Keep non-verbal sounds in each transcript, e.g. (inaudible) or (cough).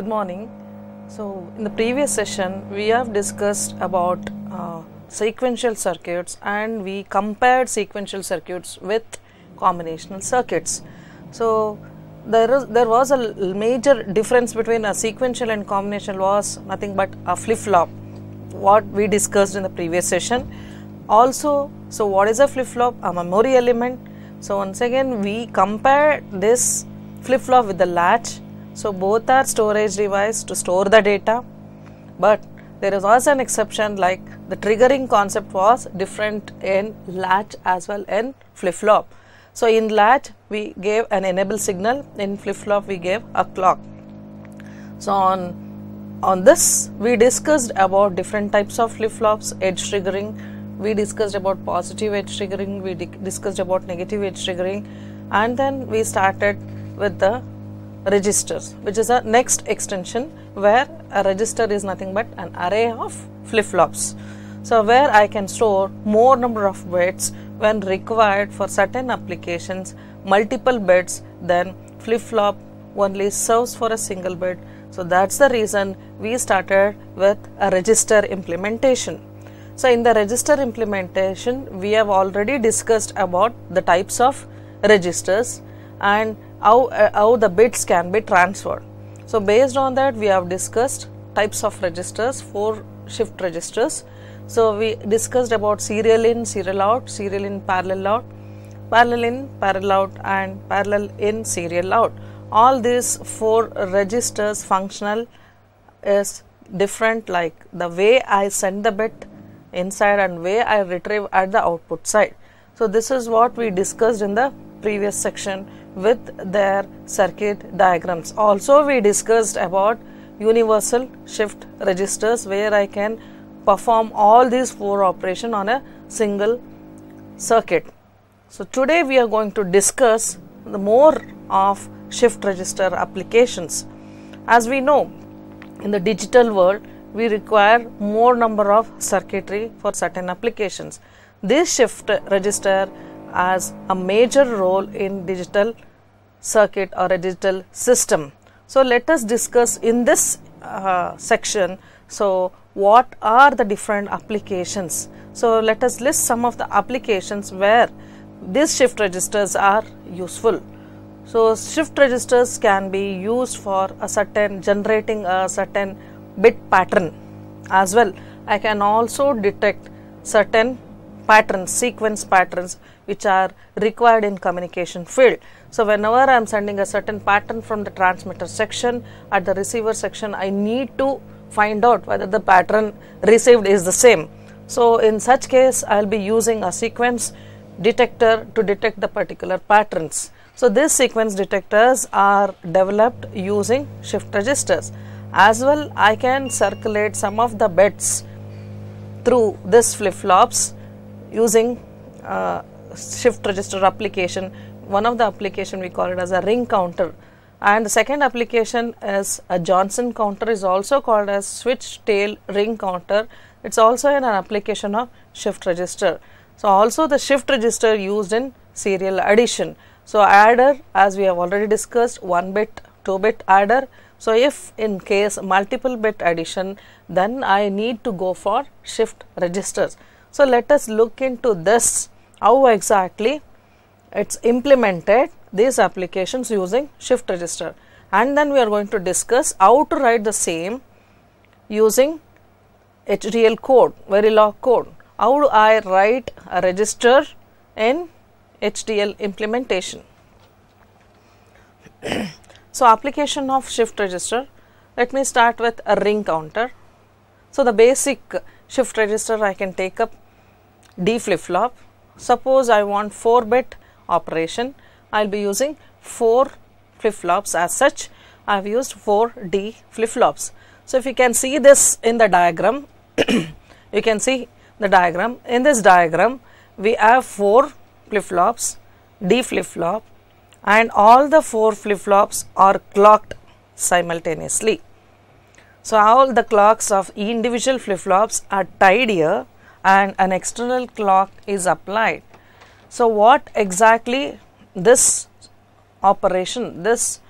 Good morning. So in the previous session we have discussed about uh, sequential circuits and we compared sequential circuits with combinational circuits. So was there was a major difference between a sequential and combinational was nothing but a flip-flop what we discussed in the previous session. Also so what is a flip-flop? A memory element. So once again we compare this flip-flop with the latch so, both are storage device to store the data, but there is also an exception like the triggering concept was different in latch as well in flip-flop. So, in latch we gave an enable signal, in flip-flop we gave a clock. So, on on this we discussed about different types of flip-flops, edge triggering, we discussed about positive edge triggering, we discussed about negative edge triggering and then we started with the register which is a next extension where a register is nothing but an array of flip-flops so where I can store more number of bits when required for certain applications multiple bits then flip-flop only serves for a single bit so that's the reason we started with a register implementation so in the register implementation we have already discussed about the types of registers and how, uh, how the bits can be transferred. So based on that we have discussed types of registers, four shift registers. So we discussed about serial in, serial out, serial in, parallel out, parallel in, parallel out and parallel in, serial out. All these four registers functional is different like the way I send the bit inside and way I retrieve at the output side. So this is what we discussed in the previous section with their circuit diagrams. Also we discussed about universal shift registers where I can perform all these four operation on a single circuit. So today we are going to discuss the more of shift register applications. As we know in the digital world we require more number of circuitry for certain applications. This shift register as a major role in digital circuit or a digital system. So, let us discuss in this uh, section. So, what are the different applications? So, let us list some of the applications where these shift registers are useful. So, shift registers can be used for a certain generating a certain bit pattern as well. I can also detect certain patterns, sequence patterns which are required in communication field. So whenever I am sending a certain pattern from the transmitter section at the receiver section, I need to find out whether the pattern received is the same. So in such case, I will be using a sequence detector to detect the particular patterns. So these sequence detectors are developed using shift registers. As well, I can circulate some of the bits through this flip-flops using uh, shift register application. One of the application we call it as a ring counter and the second application is a Johnson counter is also called as switch tail ring counter. It's also an application of shift register. So, also the shift register used in serial addition. So, adder as we have already discussed 1 bit 2 bit adder. So, if in case multiple bit addition then I need to go for shift registers. So, let us look into this how exactly it's implemented these applications using shift register and then we are going to discuss how to write the same using HDL code, Verilog code. How do I write a register in HDL implementation? (coughs) so, application of shift register, let me start with a ring counter. So, the basic shift register I can take up D flip flop. Suppose I want 4 bit operation, I will be using 4 flip flops as such. I have used 4D flip flops. So, if you can see this in the diagram, (coughs) you can see the diagram. In this diagram, we have 4 flip flops, D flip flop, and all the 4 flip flops are clocked simultaneously. So all the clocks of individual flip-flops are tied here and an external clock is applied. So what exactly this operation, this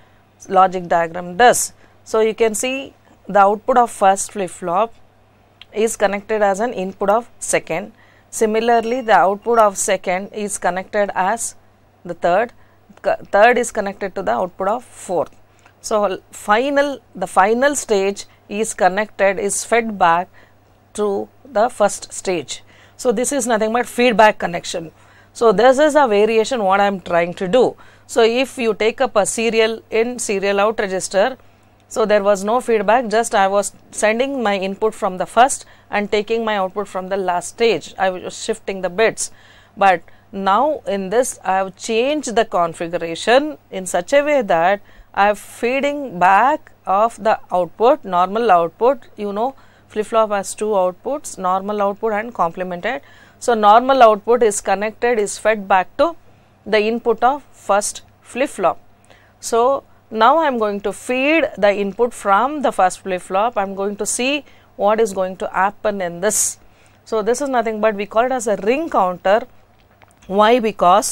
logic diagram does? So you can see the output of first flip-flop is connected as an input of second. Similarly, the output of second is connected as the third. Third is connected to the output of fourth. So final, the final stage is connected is fed back to the first stage. So, this is nothing but feedback connection. So, this is a variation what I am trying to do. So, if you take up a serial in serial out register, so there was no feedback just I was sending my input from the first and taking my output from the last stage. I was shifting the bits. But now in this I have changed the configuration in such a way that I am feeding back of the output normal output you know flip flop has two outputs normal output and complemented so normal output is connected is fed back to the input of first flip flop so now i am going to feed the input from the first flip flop i am going to see what is going to happen in this so this is nothing but we call it as a ring counter why because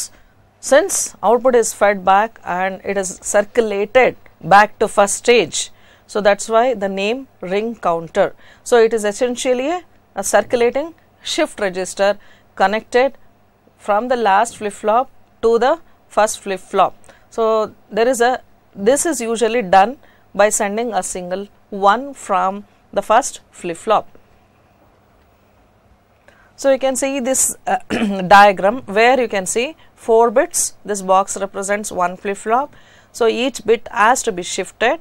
since output is fed back and it is circulated back to first stage. So, that is why the name ring counter. So, it is essentially a, a circulating shift register connected from the last flip flop to the first flip flop. So, there is a this is usually done by sending a single one from the first flip flop. So, you can see this uh, (clears throat) diagram where you can see 4 bits this box represents one flip flop so, each bit has to be shifted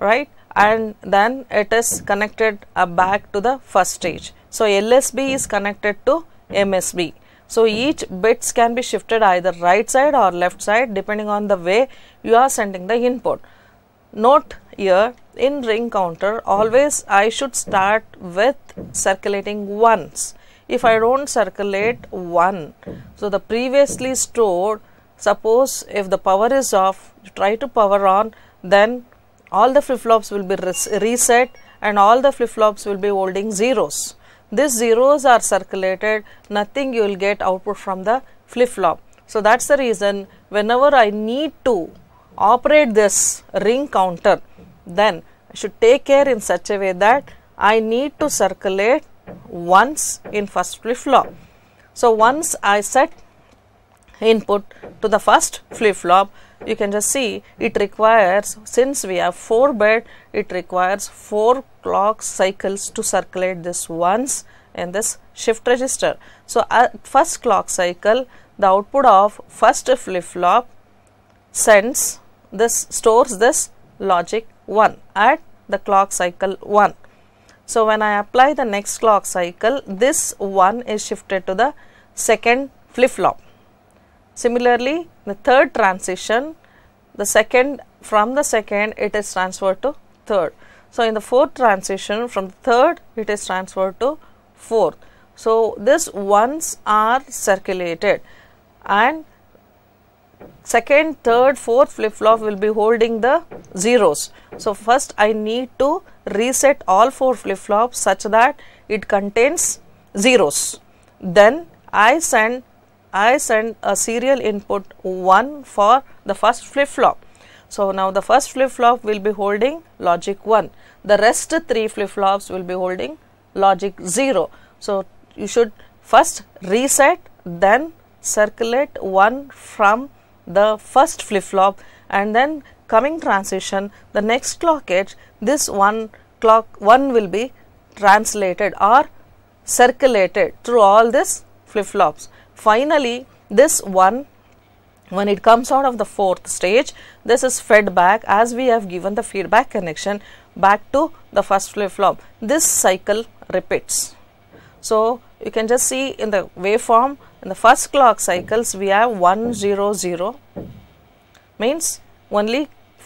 right and then it is connected uh, back to the first stage. So, LSB is connected to MSB. So, each bits can be shifted either right side or left side depending on the way you are sending the input. Note here in ring counter always I should start with circulating ones. If I do not circulate one, so the previously stored Suppose if the power is off, try to power on, then all the flip-flops will be reset and all the flip-flops will be holding zeros. These zeros are circulated, nothing you will get output from the flip-flop. So, that is the reason whenever I need to operate this ring counter, then I should take care in such a way that I need to circulate once in first flip-flop. So, once I set input to the first flip flop you can just see it requires since we have 4 bit it requires 4 clock cycles to circulate this once in this shift register. So, at first clock cycle the output of first flip flop sends this stores this logic 1 at the clock cycle 1. So, when I apply the next clock cycle this 1 is shifted to the second flip flop. Similarly, the third transition, the second from the second it is transferred to third. So, in the fourth transition from third it is transferred to fourth. So, this ones are circulated and second, third, fourth flip flop will be holding the zeros. So, first I need to reset all four flip flops such that it contains zeros. Then I send I send a serial input 1 for the first flip flop. So, now the first flip flop will be holding logic 1, the rest 3 flip flops will be holding logic 0. So, you should first reset then circulate 1 from the first flip flop and then coming transition the next clock edge this one clock 1 will be translated or circulated through all these flip flops. Finally, this one when it comes out of the fourth stage this is fed back as we have given the feedback connection back to the first flip-flop this cycle repeats so you can just see in the waveform in the first clock cycles we have 1 0 0 means only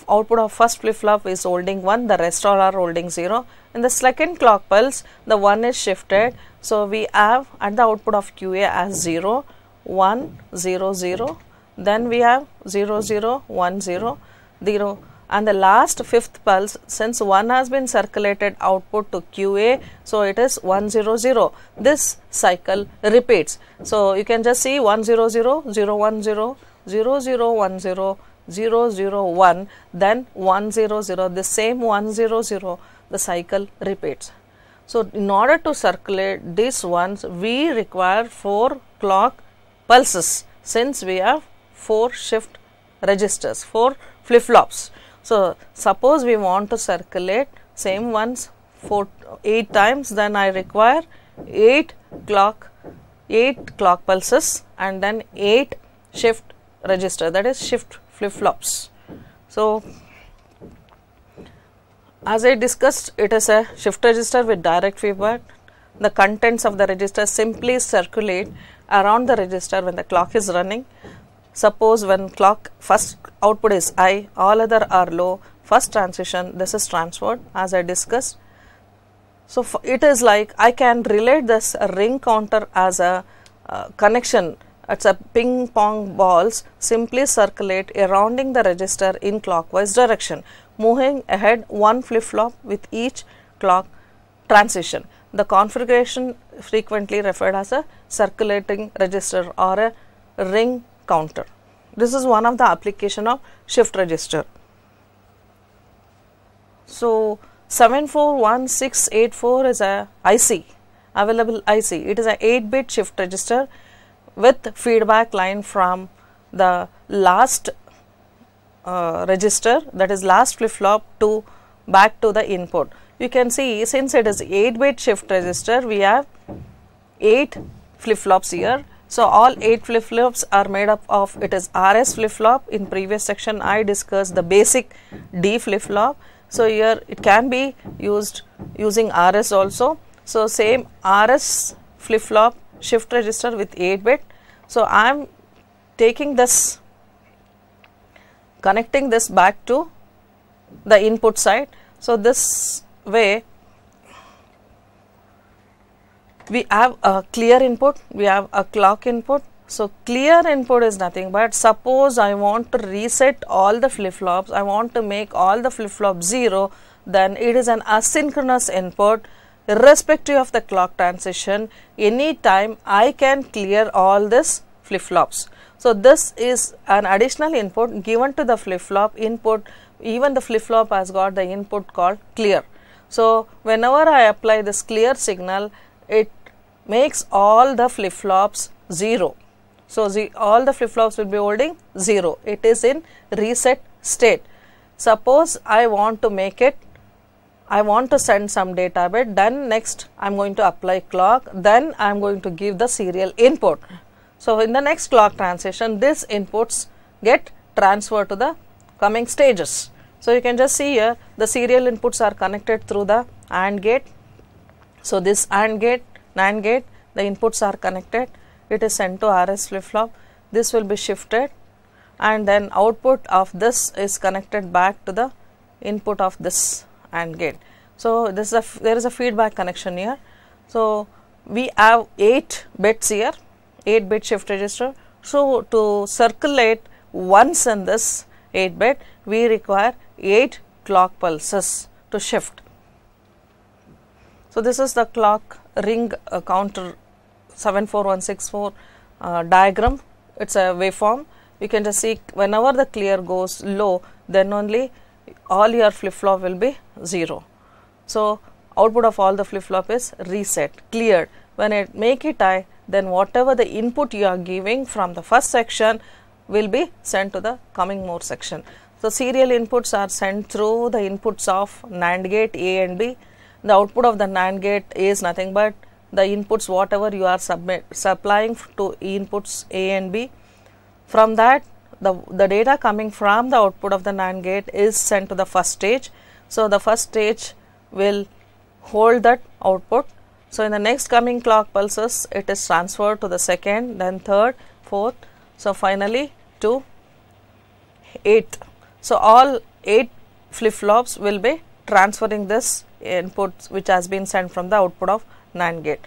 output of first flip-flop is holding 1, the rest all are holding 0. In the second clock pulse, the 1 is shifted. So, we have at the output of QA as 0, 1, 0, 0, then we have 0, 0, 1, 0, 0 and the last fifth pulse since 1 has been circulated output to QA. So, it is 100. This cycle repeats. So, you can just see 0, 1, 0, 001 then 100 the same 100 the cycle repeats. So, in order to circulate these ones we require 4 clock pulses since we have 4 shift registers 4 flip flops. So, suppose we want to circulate same ones 4 8 times then I require 8 clock 8 clock pulses and then 8 shift register that is shift flip flops. So, as I discussed it is a shift register with direct feedback. The contents of the register simply circulate around the register when the clock is running. Suppose when clock first output is I, all other are low, first transition this is transferred as I discussed. So, it is like I can relate this ring counter as a uh, connection it's a ping pong balls simply circulate arounding the register in clockwise direction, moving ahead one flip flop with each clock transition. The configuration frequently referred as a circulating register or a ring counter. This is one of the application of shift register. So 741684 is a IC available IC. It is a 8 bit shift register with feedback line from the last uh, register that is last flip flop to back to the input. You can see since it is 8 bit shift register we have 8 flip flops here. So, all 8 flip flops are made up of it is RS flip flop in previous section I discussed the basic D flip flop. So, here it can be used using RS also. So, same RS flip flop shift register with 8 bit. So, I am taking this connecting this back to the input side. So, this way we have a clear input, we have a clock input. So, clear input is nothing but suppose I want to reset all the flip flops, I want to make all the flip flops 0, then it is an asynchronous input irrespective of the clock transition any time I can clear all this flip-flops. So, this is an additional input given to the flip-flop input even the flip-flop has got the input called clear. So, whenever I apply this clear signal it makes all the flip-flops 0. So, the, all the flip-flops will be holding 0 it is in reset state. Suppose I want to make it I want to send some data bit, then next I am going to apply clock, then I am going to give the serial input. So, in the next clock transition, these inputs get transferred to the coming stages. So, you can just see here the serial inputs are connected through the AND gate. So, this AND gate, NAND gate, the inputs are connected, it is sent to RS flip flop, this will be shifted and then output of this is connected back to the input of this AND gate. So, this is a, there is a feedback connection here. So, we have 8 bits here, 8 bit shift register. So, to circulate once in this 8 bit, we require 8 clock pulses to shift. So, this is the clock ring uh, counter 74164 uh, diagram, it is a waveform. We can just see whenever the clear goes low, then only all your flip flop will be 0. So, output of all the flip flop is reset, cleared. When I make it I, then whatever the input you are giving from the first section will be sent to the coming more section. So, serial inputs are sent through the inputs of NAND gate A and B. The output of the NAND gate A is nothing but the inputs whatever you are submit, supplying to inputs A and B. From that the, the data coming from the output of the NAND gate is sent to the first stage. So, the first stage will hold that output. So, in the next coming clock pulses it is transferred to the second then third fourth. So, finally, to 8. So, all 8 flip flops will be transferring this input which has been sent from the output of NAND gate.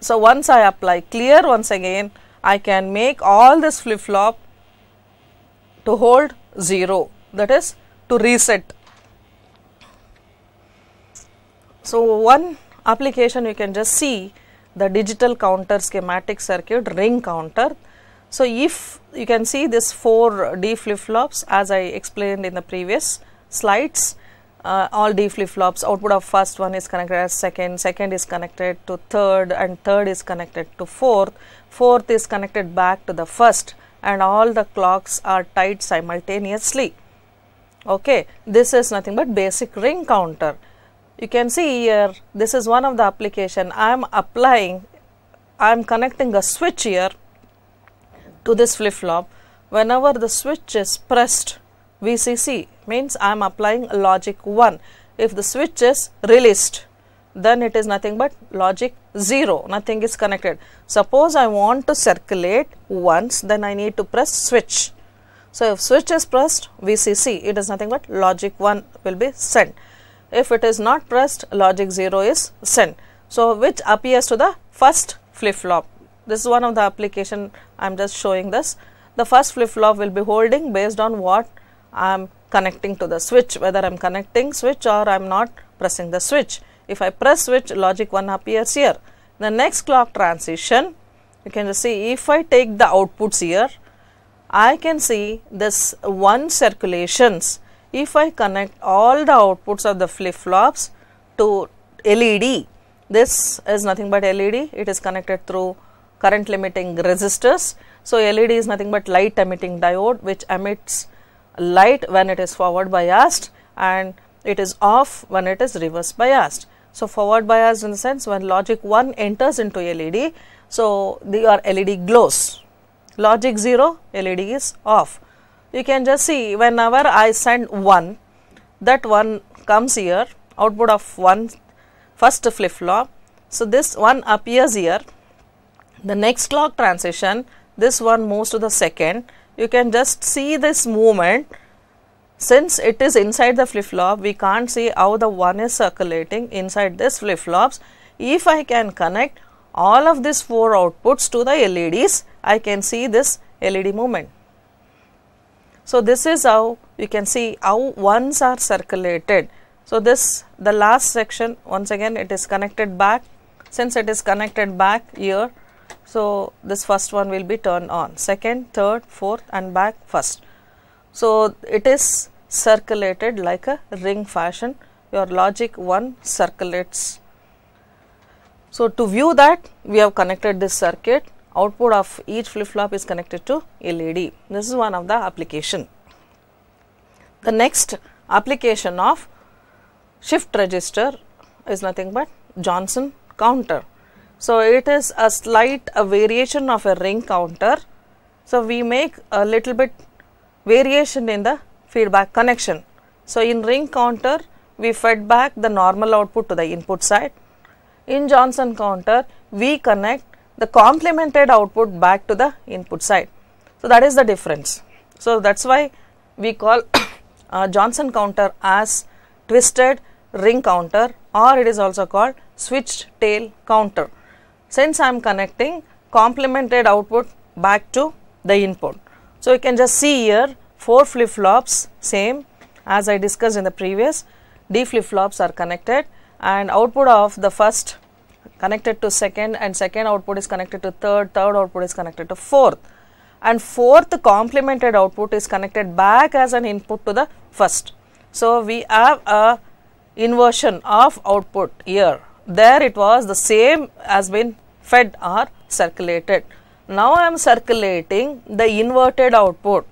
So, once I apply clear once again I can make all this flip flop to hold 0 that is to reset. So, one application you can just see the digital counter schematic circuit ring counter. So, if you can see this 4 D flip flops as I explained in the previous slides uh, all D flip flops output of first one is connected as second, second is connected to third and third is connected to fourth, fourth is connected back to the first and all the clocks are tied simultaneously. Okay, this is nothing but basic ring counter. You can see here, this is one of the application. I am applying, I am connecting a switch here to this flip-flop. Whenever the switch is pressed, VCC means I am applying logic 1. If the switch is released, then it is nothing but logic 0, nothing is connected. Suppose I want to circulate once, then I need to press switch. So, if switch is pressed VCC, it is nothing but logic 1 will be sent. If it is not pressed, logic 0 is sent. So, which appears to the first flip flop. This is one of the application I am just showing this. The first flip flop will be holding based on what I am connecting to the switch, whether I am connecting switch or I am not pressing the switch. If I press switch, logic 1 appears here. The next clock transition, you can just see if I take the outputs here, I can see this 1 circulations. If I connect all the outputs of the flip-flops to LED, this is nothing but LED, it is connected through current limiting resistors. So, LED is nothing but light emitting diode which emits light when it is forward biased and it is off when it is reverse biased. So, forward bias in the sense when logic 1 enters into LED, so your LED glows, logic 0 LED is off. You can just see whenever I send 1, that 1 comes here, output of 1 first flip flop. So, this 1 appears here, the next clock transition, this one moves to the second. You can just see this movement since it is inside the flip-flop, we can't see how the 1 is circulating inside this flip-flops. If I can connect all of these 4 outputs to the LEDs, I can see this LED movement. So, this is how you can see how 1s are circulated. So, this the last section once again it is connected back since it is connected back here. So, this first one will be turned on second, third, fourth and back first. So, it is circulated like a ring fashion your logic 1 circulates. So, to view that we have connected this circuit output of each flip flop is connected to LED. This is one of the application. The next application of shift register is nothing but Johnson counter. So, it is a slight a variation of a ring counter. So, we make a little bit variation in the feedback connection. So, in ring counter we fed back the normal output to the input side. In Johnson counter we connect the complemented output back to the input side. So, that is the difference. So, that is why we call (coughs) uh, Johnson counter as twisted ring counter or it is also called switched tail counter. Since I am connecting complemented output back to the input. So, you can just see here 4 flip flops same as I discussed in the previous D flip flops are connected and output of the first connected to second and second output is connected to third, third output is connected to fourth and fourth complemented output is connected back as an input to the first. So, we have a inversion of output here there it was the same has been fed or circulated. Now I am circulating the inverted output.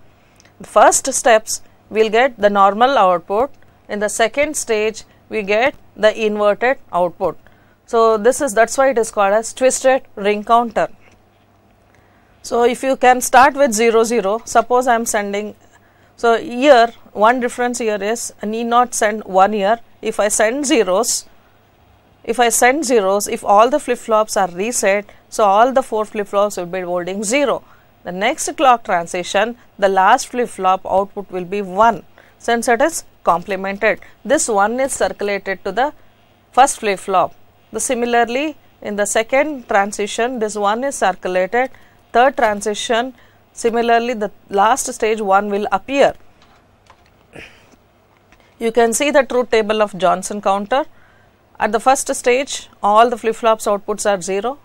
First steps we will get the normal output. In the second stage we get the inverted output. So this is that's why it is called as twisted ring counter. So if you can start with 0 0 suppose I am sending so here one difference here is I need not send 1 here if I send zeros if I send zeros, if all the flip-flops are reset, so all the four flip-flops will be holding 0. The next clock transition, the last flip-flop output will be 1 since it is complemented. This 1 is circulated to the first flip-flop. The similarly, in the second transition, this 1 is circulated, third transition, similarly the last stage 1 will appear. You can see the truth table of Johnson counter at the first stage, all the flip-flops outputs are 0.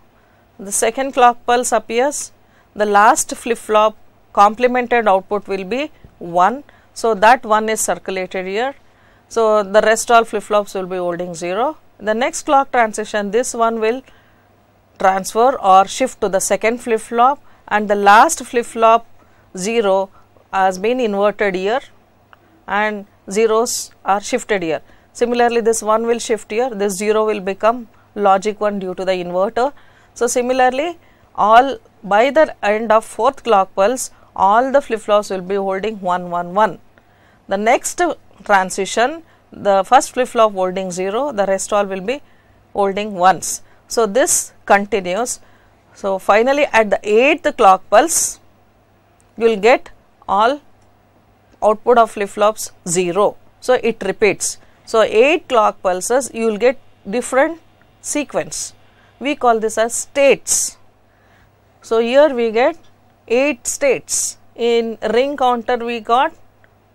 The second clock pulse appears, the last flip-flop complemented output will be 1. So, that 1 is circulated here. So, the rest all flip-flops will be holding 0. The next clock transition, this one will transfer or shift to the second flip-flop and the last flip-flop 0 has been inverted here and zeros are shifted here. Similarly, this 1 will shift here, this 0 will become logic 1 due to the inverter. So, similarly, all by the end of fourth clock pulse, all the flip flops will be holding 1 1 1. The next transition, the first flip flop holding 0, the rest all will be holding 1s. So, this continues. So, finally, at the eighth clock pulse, you will get all output of flip flops 0. So, it repeats. So, 8 clock pulses you will get different sequence. We call this as states. So, here we get 8 states. In ring counter we got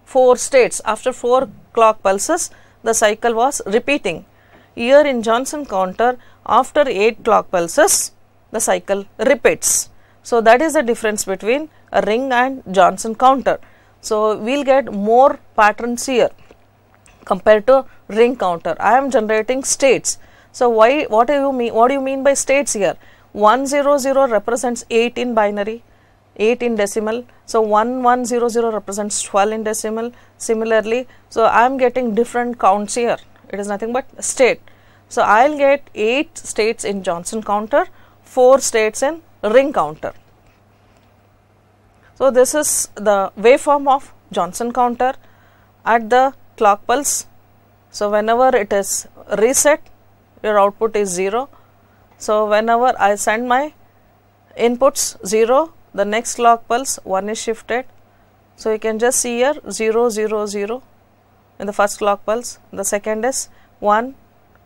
4 states. After 4 clock pulses the cycle was repeating. Here in Johnson counter after 8 clock pulses the cycle repeats. So, that is the difference between a ring and Johnson counter. So, we will get more patterns here compared to ring counter. I am generating states. So why what do you mean what do you mean by states here? 100 represents 8 in binary, 8 in decimal. So 1100 represents 12 in decimal. Similarly, so I am getting different counts here. It is nothing but state. So I will get 8 states in Johnson counter, 4 states in ring counter. So this is the waveform of Johnson counter at the clock pulse. So, whenever it is reset, your output is 0. So, whenever I send my inputs 0, the next clock pulse 1 is shifted. So, you can just see here 0, 0, 0 in the first clock pulse, the second is 1,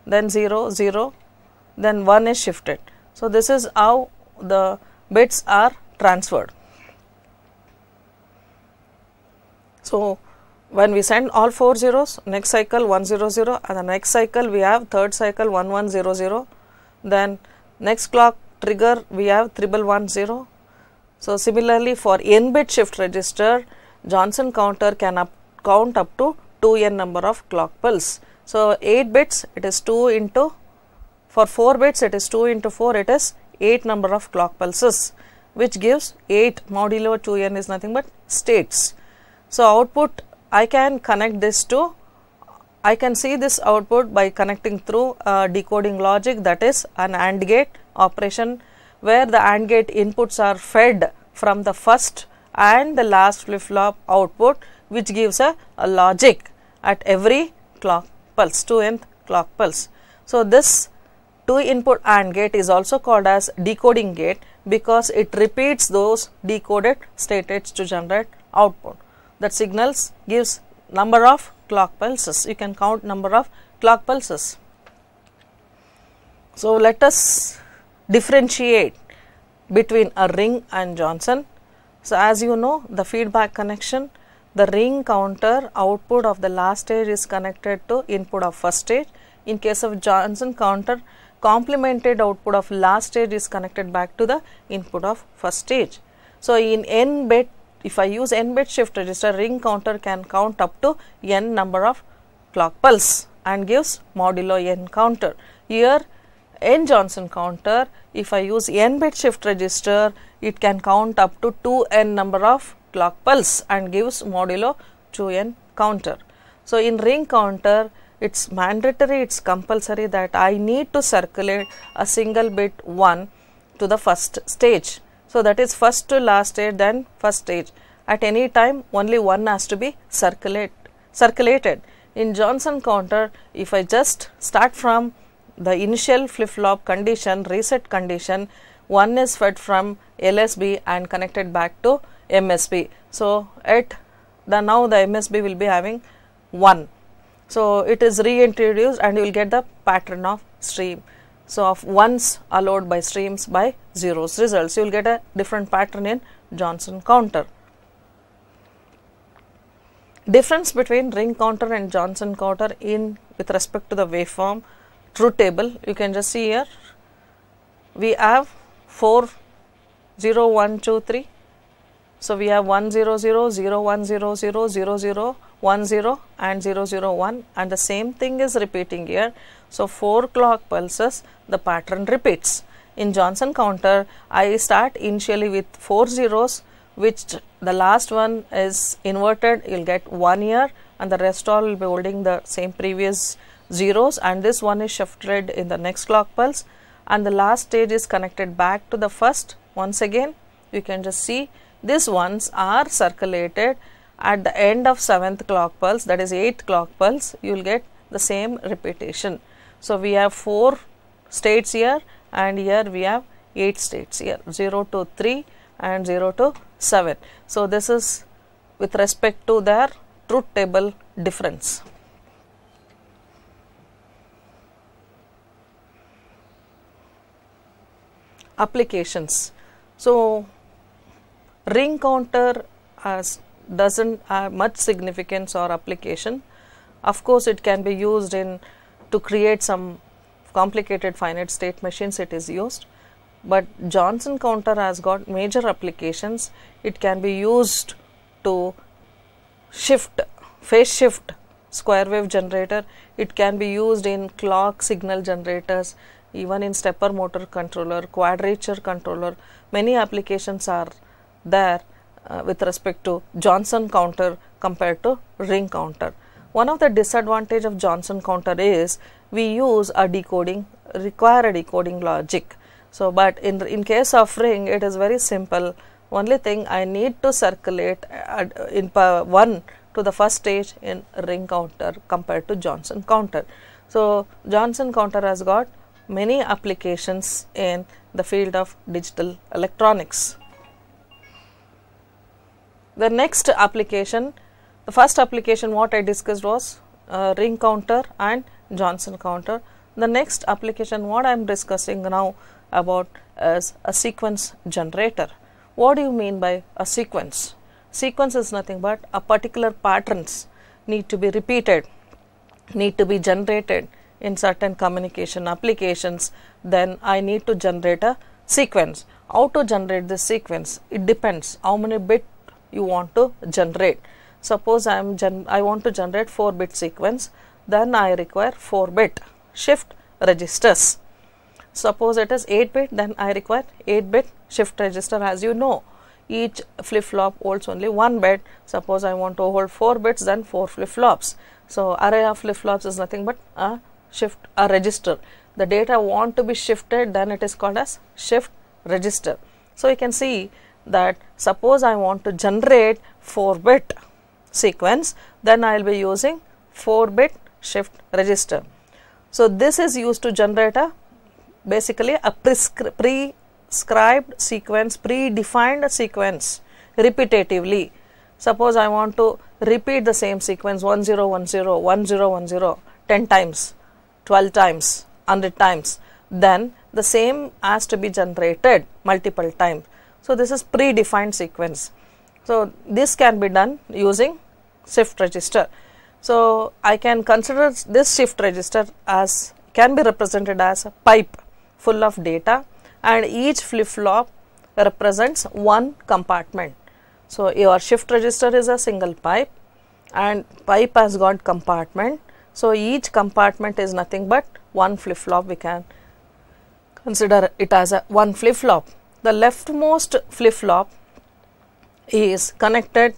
then 0, 0, then 1 is shifted. So, this is how the bits are transferred. So, when we send all four zeros next cycle 100 and the next cycle we have third cycle 1100 then next clock trigger we have 3110 so similarly for n bit shift register johnson counter can up count up to 2n number of clock pulses so 8 bits it is 2 into for 4 bits it is 2 into 4 it is 8 number of clock pulses which gives 8 modulo 2n is nothing but states so output I can connect this to I can see this output by connecting through decoding logic that is an AND gate operation where the AND gate inputs are fed from the first and the last flip flop output which gives a, a logic at every clock pulse 2 nth clock pulse. So, this 2 input AND gate is also called as decoding gate because it repeats those decoded states to generate output that signals gives number of clock pulses. You can count number of clock pulses. So, let us differentiate between a ring and Johnson. So, as you know the feedback connection the ring counter output of the last stage is connected to input of first stage. In case of Johnson counter complemented output of last stage is connected back to the input of first stage. So, in n bit if I use n bit shift register ring counter can count up to n number of clock pulse and gives modulo n counter. Here n Johnson counter if I use n bit shift register it can count up to 2 n number of clock pulse and gives modulo 2 n counter. So, in ring counter it is mandatory it is compulsory that I need to circulate a single bit 1 to the first stage so, that is first to last stage then first stage. At any time only one has to be circulate, circulated. In Johnson counter, if I just start from the initial flip-flop condition, reset condition, one is fed from LSB and connected back to MSB. So, at the now the MSB will be having 1. So, it is reintroduced and you will get the pattern of stream so of ones allowed by streams by zeros results you will get a different pattern in johnson counter difference between ring counter and johnson counter in with respect to the waveform truth table you can just see here we have 4 0 1 2 3 so we have 1 0 0 0 1 0 0 0 0 1 0 and 0 0 1 and the same thing is repeating here so, 4 clock pulses the pattern repeats. In Johnson counter, I start initially with 4 zeros which the last one is inverted you will get 1 year and the rest all will be holding the same previous zeros and this one is shifted in the next clock pulse and the last stage is connected back to the first once again you can just see these ones are circulated at the end of 7th clock pulse that is 8th clock pulse you will get the same repetition. So, we have 4 states here and here we have 8 states here 0 to 3 and 0 to 7. So, this is with respect to their truth table difference. Applications. So, ring counter has doesn't have much significance or application. Of course, it can be used in to create some complicated finite state machines it is used but Johnson counter has got major applications it can be used to shift phase shift square wave generator it can be used in clock signal generators even in stepper motor controller quadrature controller many applications are there uh, with respect to Johnson counter compared to ring counter one of the disadvantage of Johnson counter is we use a decoding, require a decoding logic. So, but in, in case of ring, it is very simple. Only thing I need to circulate uh, in 1 to the first stage in ring counter compared to Johnson counter. So, Johnson counter has got many applications in the field of digital electronics. The next application the first application what I discussed was uh, ring counter and Johnson counter. The next application what I am discussing now about is a sequence generator. What do you mean by a sequence? Sequence is nothing but a particular patterns need to be repeated, need to be generated in certain communication applications, then I need to generate a sequence. How to generate this sequence? It depends how many bit you want to generate. Suppose I am I want to generate 4 bit sequence, then I require 4 bit shift registers. Suppose it is 8 bit, then I require 8 bit shift register as you know. Each flip flop holds only 1 bit. Suppose I want to hold 4 bits, then 4 flip flops. So, array of flip flops is nothing but a shift a register. The data want to be shifted, then it is called as shift register. So, you can see that suppose I want to generate 4 bit sequence, then I will be using 4 bit shift register. So, this is used to generate a basically a prescribed sequence, predefined sequence repetitively. Suppose I want to repeat the same sequence 1010, 1010 10 times, 12 times, 100 times, then the same has to be generated multiple times. So, this is predefined sequence. So, this can be done using shift register. So, I can consider this shift register as can be represented as a pipe full of data and each flip flop represents one compartment. So, your shift register is a single pipe and pipe has got compartment. So, each compartment is nothing but one flip flop we can consider it as a one flip flop. The leftmost flip flop is connected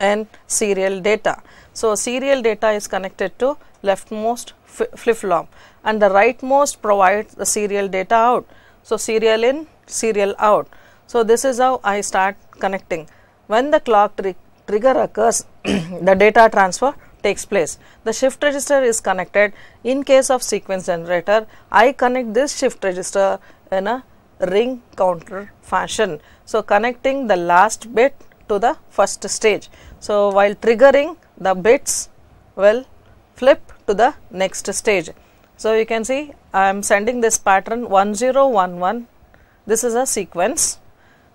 and serial data. So, serial data is connected to leftmost flip flop and the rightmost provides the serial data out. So, serial in, serial out. So, this is how I start connecting. When the clock tri trigger occurs, (clears throat) the data transfer takes place. The shift register is connected. In case of sequence generator, I connect this shift register in a ring counter fashion. So, connecting the last bit to the first stage. So, while triggering the bits will flip to the next stage. So, you can see I am sending this pattern 1011 this is a sequence.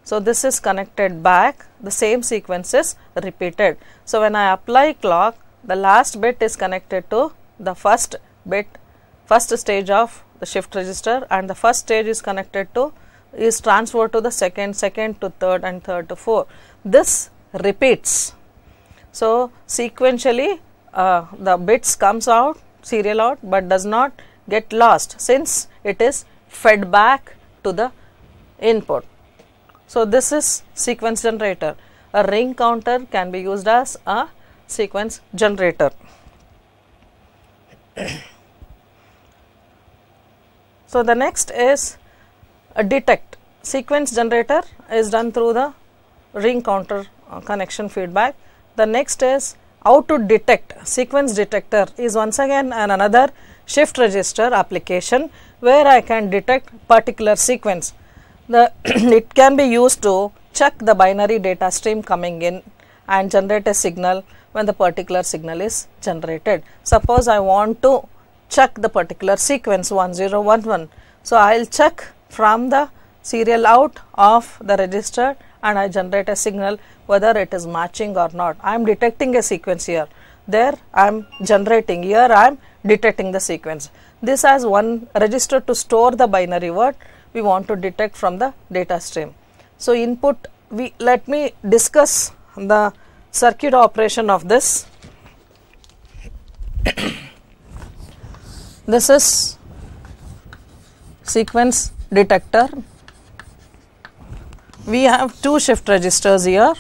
So, this is connected back the same sequence is repeated. So, when I apply clock the last bit is connected to the first bit first stage of the shift register and the first stage is connected to is transferred to the second, second to third and third to fourth. This repeats. So, sequentially uh, the bits comes out serial out but does not get lost since it is fed back to the input. So, this is sequence generator. A ring counter can be used as a sequence generator. (coughs) so, the next is detect sequence generator is done through the ring counter uh, connection feedback. The next is how to detect sequence detector is once again an another shift register application where I can detect particular sequence. The (clears throat) it can be used to check the binary data stream coming in and generate a signal when the particular signal is generated. Suppose I want to check the particular sequence 1011. So, I will check from the serial out of the register and I generate a signal whether it is matching or not. I am detecting a sequence here. There I am generating, here I am detecting the sequence. This has one register to store the binary word we want to detect from the data stream. So, input we let me discuss the circuit operation of this. (coughs) this is sequence detector. We have two shift registers here.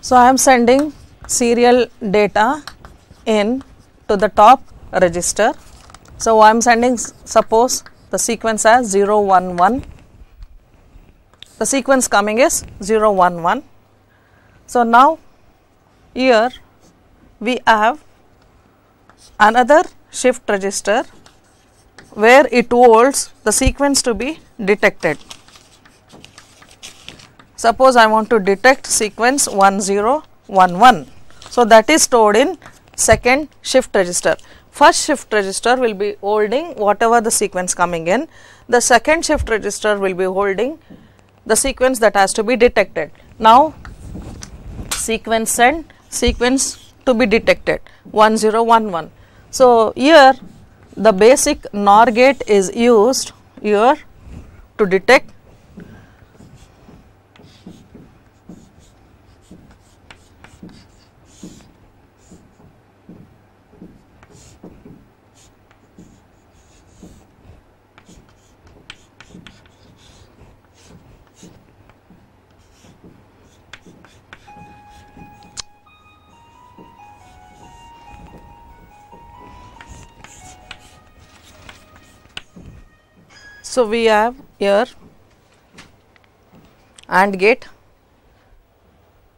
So, I am sending serial data in to the top register. So, I am sending suppose the sequence as 0 1 1. The sequence coming is 0 1 1. So, now here we have another shift register where it holds the sequence to be detected. Suppose I want to detect sequence 1011. So, that is stored in second shift register. First shift register will be holding whatever the sequence coming in. The second shift register will be holding the sequence that has to be detected. Now, sequence and sequence to be detected 1011. So, here the basic NOR gate is used here to detect So, we have here AND gate,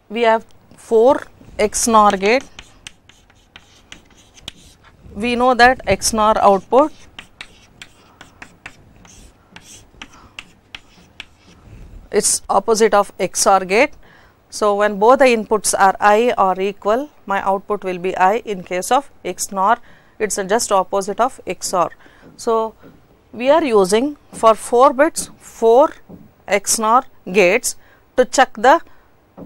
we have 4 XNOR gate, we know that XNOR output is opposite of XOR gate. So, when both the inputs are i or equal, my output will be i in case of XNOR, it is just opposite of XOR. So, we are using for 4 bits 4 XNOR gates to check the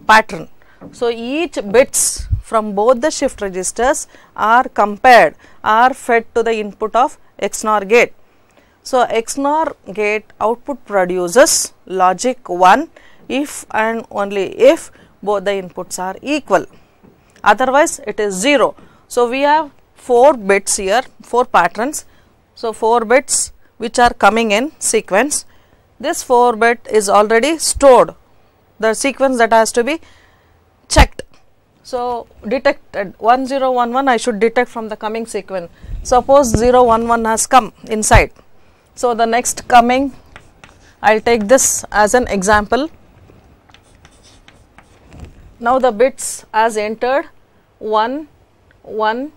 pattern. So, each bits from both the shift registers are compared are fed to the input of XNOR gate. So, XNOR gate output produces logic 1 if and only if both the inputs are equal otherwise it is 0. So, we have 4 bits here 4 patterns. So, 4 bits which are coming in sequence. This 4 bit is already stored, the sequence that has to be checked. So, detected 1011 I should detect from the coming sequence. Suppose 011 has come inside. So, the next coming I will take this as an example. Now, the bits as entered 1 1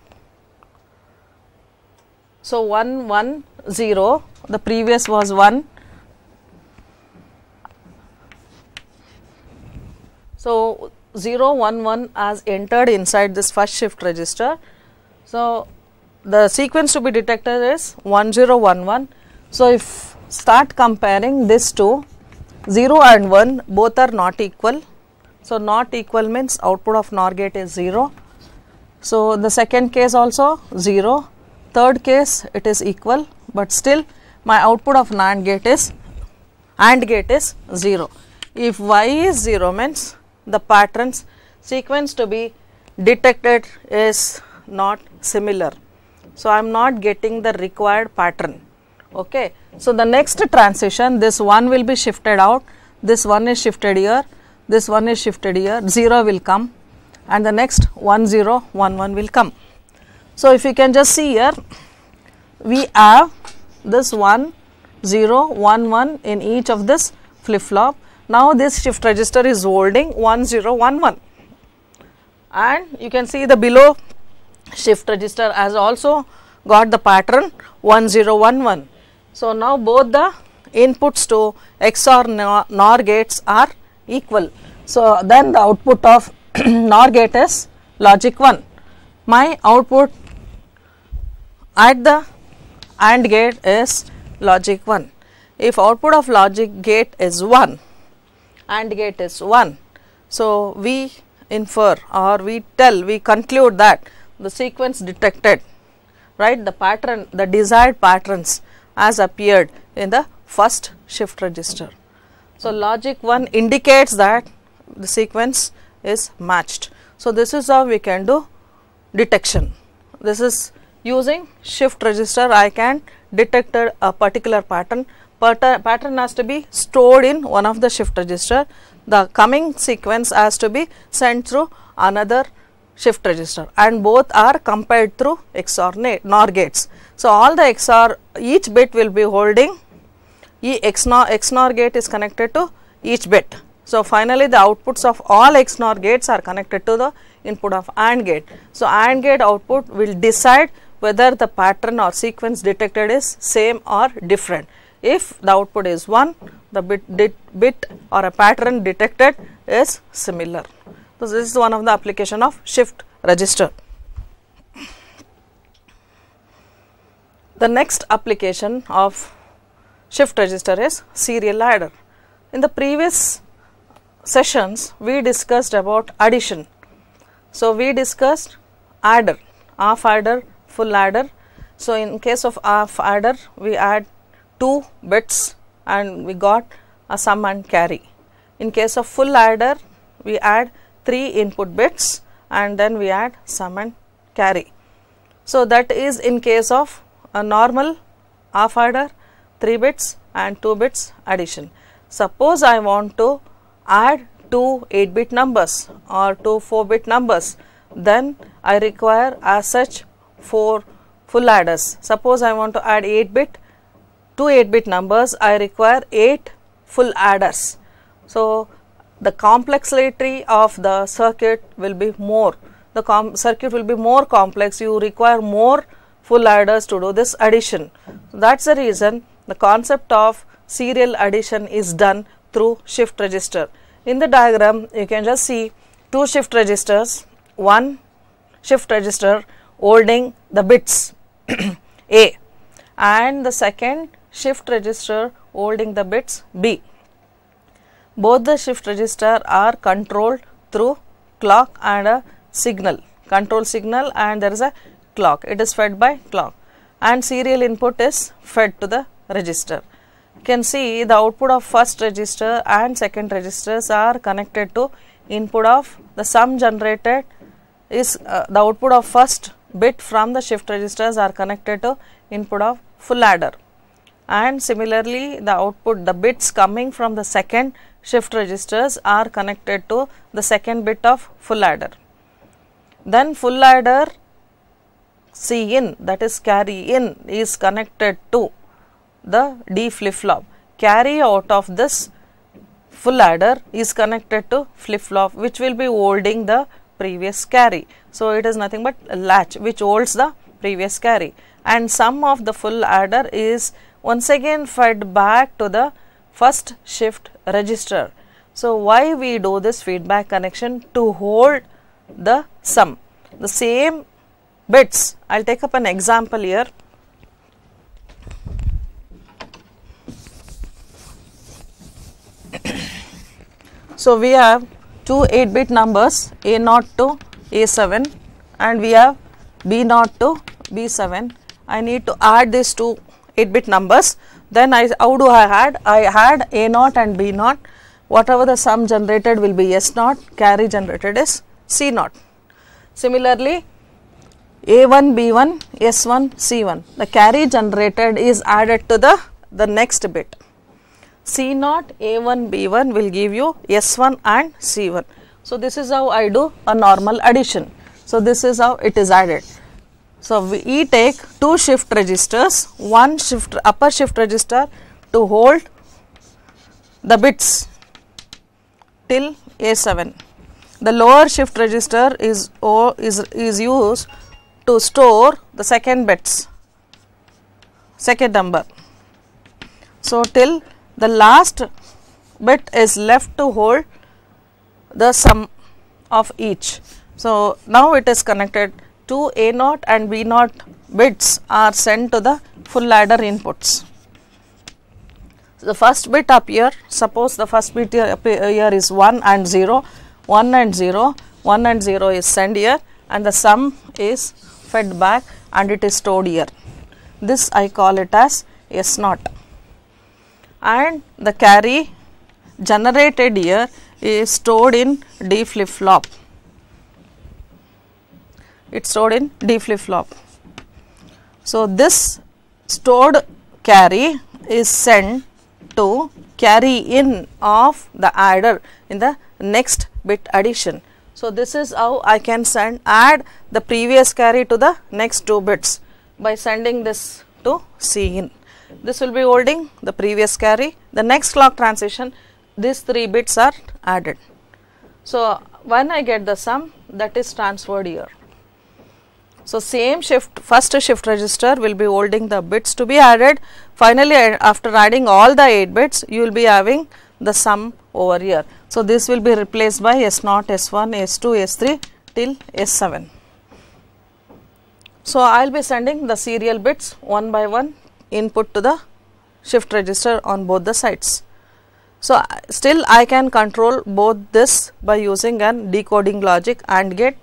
so 1 1 0, the previous was 1. So, 0 1 1 has entered inside this first shift register. So, the sequence to be detected is 1 0 1 1. So, if start comparing this to 0 and 1 both are not equal. So, not equal means output of NOR gate is 0. So, the second case also 0 third case it is equal, but still my output of NAND gate is AND gate is 0. If y is 0 means the patterns sequence to be detected is not similar. So, I am not getting the required pattern. Okay. So, the next transition this one will be shifted out, this one is shifted here, this one is shifted here, 0 will come and the next 1 0 1 1 will come. So, if you can just see here, we have this 1, 0, 1, 1 in each of this flip flop. Now, this shift register is holding 1, 0, 1, 1 and you can see the below shift register has also got the pattern 1 0 1 1. So, now both the inputs to XOR NOR, NOR gates are equal. So, then the output of (clears throat) NOR gate is logic 1. My output at the AND gate is logic 1. If output of logic gate is 1, AND gate is 1. So, we infer or we tell, we conclude that the sequence detected, right, the pattern, the desired patterns as appeared in the first shift register. So, logic 1 indicates that the sequence is matched. So, this is how we can do detection. This is using shift register I can detect a particular pattern. pattern has to be stored in one of the shift register. The coming sequence has to be sent through another shift register and both are compared through XOR NOR gates. So, all the XOR each bit will be holding E XNOR, XNOR gate is connected to each bit. So, finally, the outputs of all XNOR gates are connected to the input of AND gate. So, AND gate output will decide whether the pattern or sequence detected is same or different. If the output is 1, the bit, bit or a pattern detected is similar. So, this is one of the application of shift register. The next application of shift register is serial adder. In the previous sessions, we discussed about addition. So, we discussed adder, half adder, full adder. So, in case of half adder, we add 2 bits and we got a sum and carry. In case of full adder, we add 3 input bits and then we add sum and carry. So, that is in case of a normal half adder 3 bits and 2 bits addition. Suppose I want to add two 8 bit numbers or two 4 bit numbers, then I require as such 4 full adders. Suppose I want to add 8 bit, two 8 bit numbers, I require 8 full adders. So, the complexity of the circuit will be more, the circuit will be more complex, you require more full adders to do this addition. that is the reason the concept of serial addition is done through shift register. In the diagram, you can just see two shift registers, one shift register holding the bits (clears throat) A and the second shift register holding the bits B. Both the shift register are controlled through clock and a signal, control signal and there is a clock, it is fed by clock and serial input is fed to the register. You can see the output of first register and second registers are connected to input of the sum generated is uh, the output of first bit from the shift registers are connected to input of full adder and similarly the output the bits coming from the second shift registers are connected to the second bit of full adder. Then full adder C in that is carry in is connected to the D flip flop. Carry out of this full adder is connected to flip flop which will be holding the previous carry. So, it is nothing but latch which holds the previous carry and sum of the full adder is once again fed back to the first shift register. So, why we do this feedback connection to hold the sum. The same bits, I will take up an example here. (coughs) So, we have two 8 bit numbers A0 to A7 and we have B0 to B7. I need to add these two 8 bit numbers. Then I how do I add? I add A0 and B0. Whatever the sum generated will be S0, carry generated is C0. Similarly, A1, B1, S1, C1. The carry generated is added to the, the next bit. C0, A1, B1 will give you S1 and C1. So, this is how I do a normal addition. So, this is how it is added. So, we take two shift registers, one shift upper shift register to hold the bits till A7. The lower shift register is, or is, is used to store the second bits, second number. So, till the last bit is left to hold the sum of each. So, now it is connected two A naught and B naught bits are sent to the full adder inputs. So, the first bit up here suppose the first bit here, here is 1 and 0, 1 and 0, 1 and 0 is sent here and the sum is fed back and it is stored here. This I call it as S naught and the carry generated here is stored in D flip flop. It is stored in D flip flop. So, this stored carry is sent to carry in of the adder in the next bit addition. So, this is how I can send add the previous carry to the next two bits by sending this to C in this will be holding the previous carry. The next clock transition, these 3 bits are added. So, when I get the sum that is transferred here. So, same shift first shift register will be holding the bits to be added. Finally, after adding all the 8 bits you will be having the sum over here. So, this will be replaced by S 0s S1, S2, S3 till S7. So, I will be sending the serial bits one by one input to the shift register on both the sides. So, uh, still I can control both this by using an decoding logic AND gate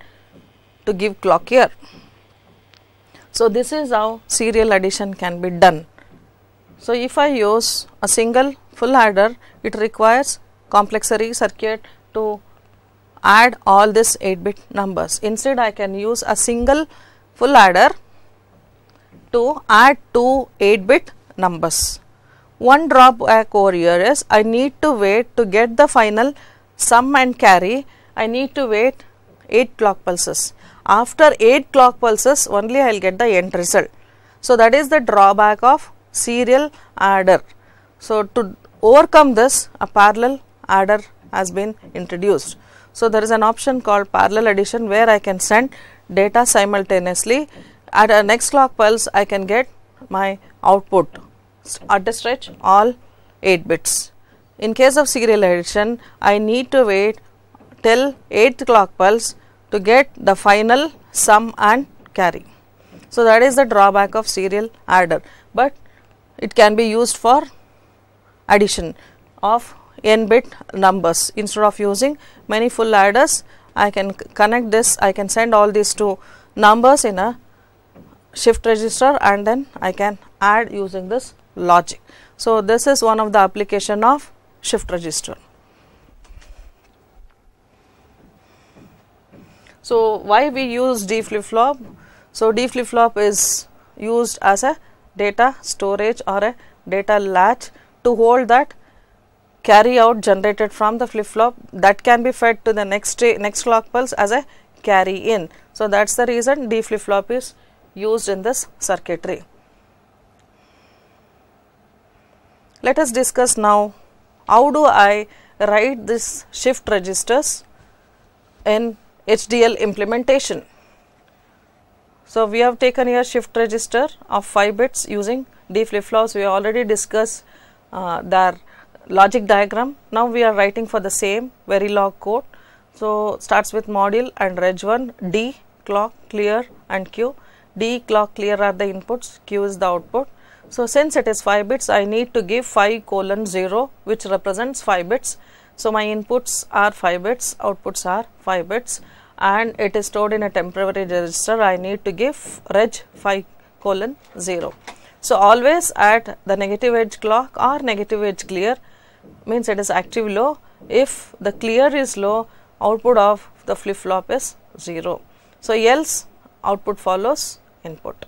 to give clock here. So, this is how serial addition can be done. So, if I use a single full adder, it requires complexary circuit to add all this 8 bit numbers. Instead, I can use a single full adder to add two 8 bit numbers. One drawback over here is I need to wait to get the final sum and carry, I need to wait 8 clock pulses. After 8 clock pulses only I will get the end result. So, that is the drawback of serial adder. So, to overcome this a parallel adder has been introduced. So, there is an option called parallel addition where I can send data simultaneously at a next clock pulse I can get my output at the stretch all 8 bits. In case of serial addition I need to wait till 8th clock pulse to get the final sum and carry. So, that is the drawback of serial adder, but it can be used for addition of n bit numbers instead of using many full adders I can connect this I can send all these two numbers in a shift register and then I can add using this logic. So, this is one of the application of shift register. So, why we use D flip flop? So, D flip flop is used as a data storage or a data latch to hold that carry out generated from the flip flop that can be fed to the next next clock pulse as a carry in. So, that is the reason D flip flop is used in this circuitry. Let us discuss now how do I write this shift registers in HDL implementation. So, we have taken here shift register of 5 bits using D flip-flops. We already discussed uh, their logic diagram. Now, we are writing for the same Verilog code. So, starts with module and reg1, D, clock, clear and Q. D clock clear are the inputs, Q is the output. So, since it is 5 bits, I need to give 5 colon 0 which represents 5 bits. So, my inputs are 5 bits, outputs are 5 bits and it is stored in a temporary register. I need to give reg 5 colon 0. So, always at the negative edge clock or negative edge clear means it is active low. If the clear is low, output of the flip flop is 0. So, else output follows input.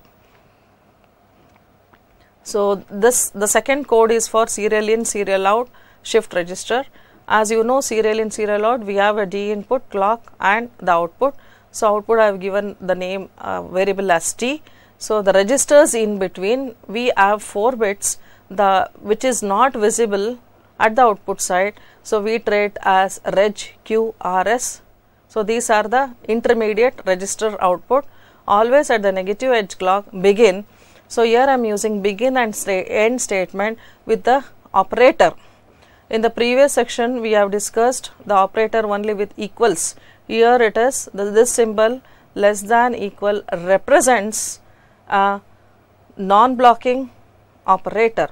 So, this the second code is for serial in serial out shift register. As you know serial in serial out we have a D input clock and the output. So, output I have given the name uh, variable as T. So, the registers in between we have 4 bits the which is not visible at the output side. So, we treat as reg, q, rs. So, these are the intermediate register output always at the negative edge clock begin. So, here I am using begin and end statement with the operator. In the previous section, we have discussed the operator only with equals. Here it is the, this symbol less than equal represents a non-blocking operator.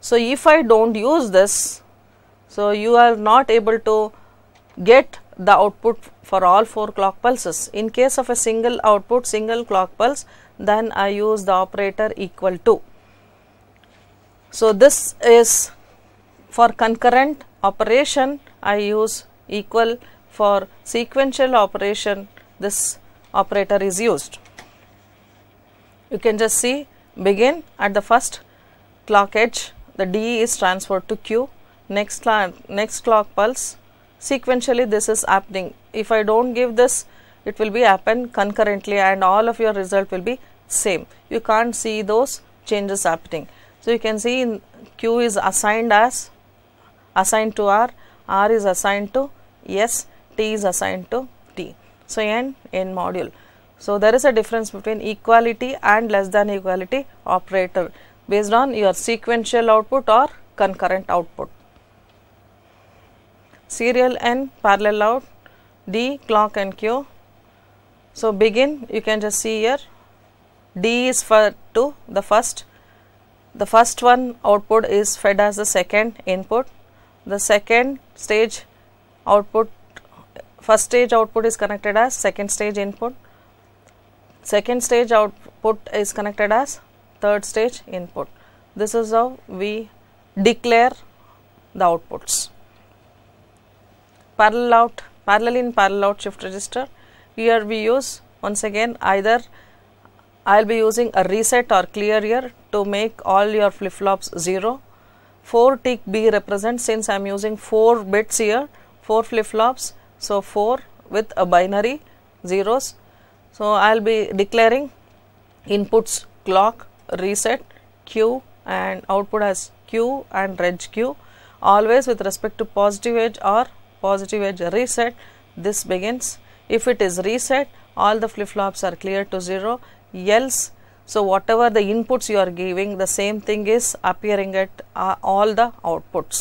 So, if I do not use this, so you are not able to get the output for all four clock pulses. In case of a single output, single clock pulse, then I use the operator equal to. So, this is for concurrent operation, I use equal for sequential operation, this operator is used. You can just see begin at the first clock edge, the D is transferred to Q, next, next clock pulse, sequentially this is happening if I don't give this it will be happen concurrently and all of your result will be same you can't see those changes happening so you can see in q is assigned as assigned to r r is assigned to s t is assigned to t so n n module so there is a difference between equality and less than equality operator based on your sequential output or concurrent output serial and parallel out D clock and Q. So, begin you can just see here D is for to the first the first one output is fed as the second input the second stage output first stage output is connected as second stage input second stage output is connected as third stage input this is how we declare the outputs parallel out parallel in parallel out shift register here we use once again either I will be using a reset or clear here to make all your flip flops 0 4 tick B represents since I am using 4 bits here 4 flip flops so 4 with a binary zeros so I will be declaring inputs clock reset Q and output as Q and reg Q always with respect to positive edge or positive edge reset this begins if it is reset all the flip flops are clear to 0 else so whatever the inputs you are giving the same thing is appearing at uh, all the outputs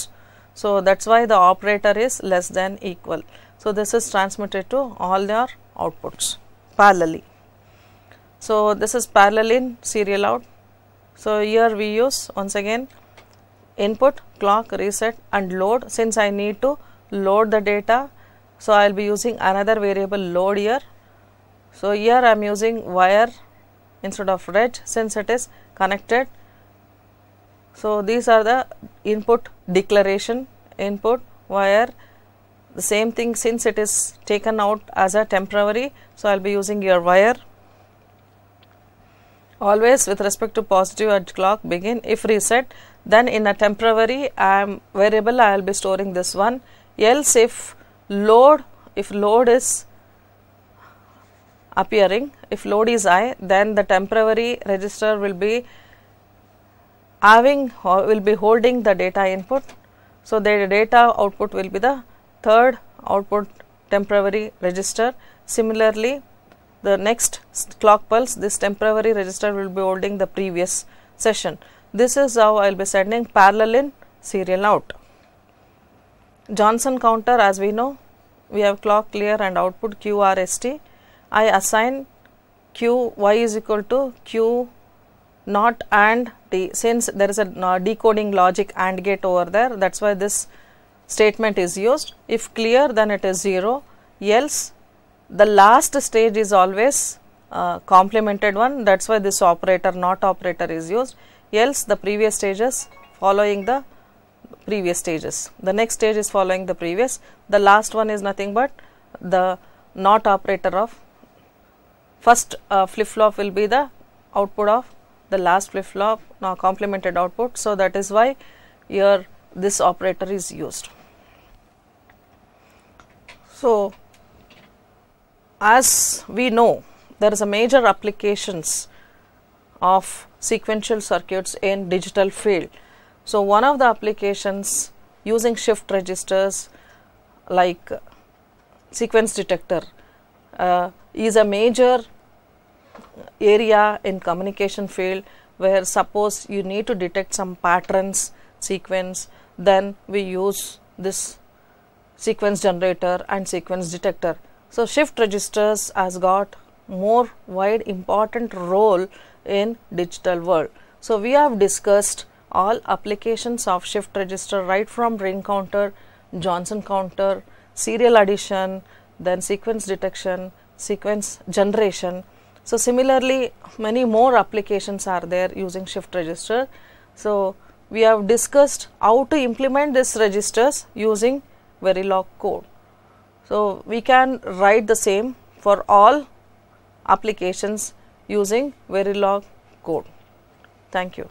so that's why the operator is less than equal so this is transmitted to all your outputs parallelly so this is parallel in serial out so here we use once again input clock reset and load since i need to load the data. So, I will be using another variable load here. So, here I am using wire instead of red since it is connected. So, these are the input declaration input wire the same thing since it is taken out as a temporary. So, I will be using your wire always with respect to positive edge clock begin if reset then in a temporary I am variable I will be storing this one else if load if load is appearing if load is i then the temporary register will be having or will be holding the data input so the data output will be the third output temporary register similarly the next clock pulse this temporary register will be holding the previous session this is how i will be sending parallel in serial out Johnson counter as we know we have clock clear and output Q R S T. I assign Q y is equal to Q not AND T. since there is a uh, decoding logic AND gate over there that is why this statement is used. If clear then it is 0 else the last stage is always uh, complemented one that is why this operator not operator is used else the previous stages following the previous stages. The next stage is following the previous. The last one is nothing but the NOT operator of first uh, flip flop will be the output of the last flip flop now complemented output. So, that is why here this operator is used. So, as we know there is a major applications of sequential circuits in digital field so, one of the applications using shift registers like sequence detector uh, is a major area in communication field where suppose you need to detect some patterns sequence then we use this sequence generator and sequence detector. So, shift registers has got more wide important role in digital world. So, we have discussed all applications of shift register right from ring counter, Johnson counter, serial addition, then sequence detection, sequence generation. So similarly many more applications are there using shift register. So we have discussed how to implement these registers using Verilog code. So we can write the same for all applications using Verilog code. Thank you.